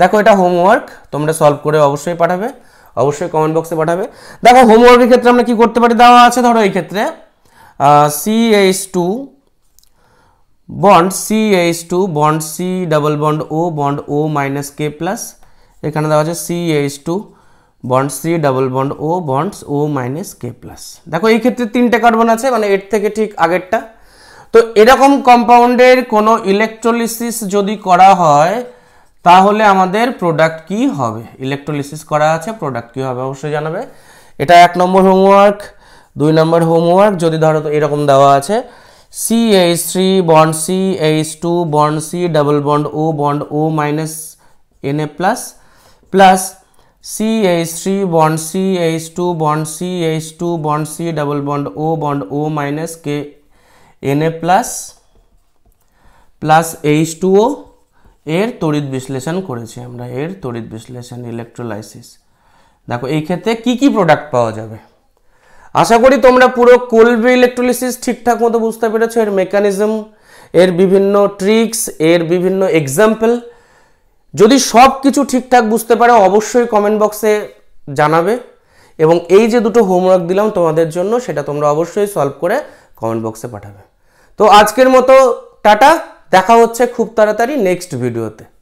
Speaker 1: দেখো এটা হোমওয়ার্ক তোমরা সলভ করে অবশ্যই পাঠাবে অবশ্যই কমেন্ট বক্সে পাঠাবে দেখো হোমওয়ার্কের ক্ষেত্রে আমরা কি করতে পারি দেওয়া আছে ধরো এই ক্ষেত্রে uh, CH2 bond CH2 bond C double bond O bond O minus K plus এখানে দেওয়া আছে CH2 bond C double bond O bonds O minus K plus দেখো এই ক্ষেত্রে তিনটে কার্বন আছে মানে এর থেকে ঠিক আগেরটা তো এরকম কম্পাউন্ডের কোনো ইলেকট্রোলিসিস যদি করা হয় তাহলে আমাদের প্রোডাক্ট কি হবে ইলেকট্রোলিসিস করা আছে প্রোডাক্ট কি হবে অবশ্যই জানাবে এটা এক নম্বর হোমওয়ার্ক দুই নম্বর হোমওয়ার্ক যদি ধরো তো এরকম দেওয়া আছে C H three bond C H two bond C double bond O bond O minus N A plus plus C H three bond C H two bond C H two bond C double bond O bond O minus K N A plus plus H two O এর তড়িৎ বিশ্লেষণ করেছি আমরা এর তড়িৎ বিশ্লেষণ electrolysis দেখো এই ক্ষেত্রে কী কী প্রোডাক্ট পাওয়া যাবে আশা করি তোমরা পুরো কোলবি ইলেকট্রোলিসিস ঠিকঠাক মতো বুঝতে পেরেছো এর মেকানিজম এর বিভিন্ন ট্রিক্স এর বিভিন্ন এক্সাম্পল যদি সব কিছু ঠিকঠাক বুঝতে পারো অবশ্যই কমেন্ট বক্সে জানাবে এবং এই যে দুটো হোমওয়ার্ক দিলাম তোমাদের জন্য সেটা তোমরা অবশ্যই সলভ করে কমেন্ট বক্সে পাঠাবে তো আজকের মতো টাটা দেখা হচ্ছে খুব তাড়াতাড়ি নেক্সট ভিডিওতে